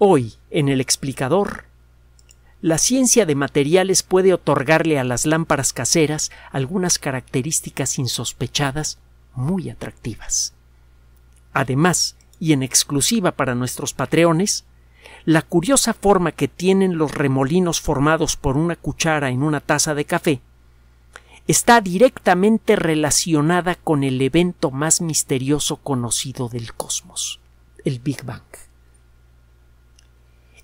Hoy, en el explicador, la ciencia de materiales puede otorgarle a las lámparas caseras algunas características insospechadas muy atractivas. Además, y en exclusiva para nuestros patreones, la curiosa forma que tienen los remolinos formados por una cuchara en una taza de café está directamente relacionada con el evento más misterioso conocido del cosmos, el Big Bang.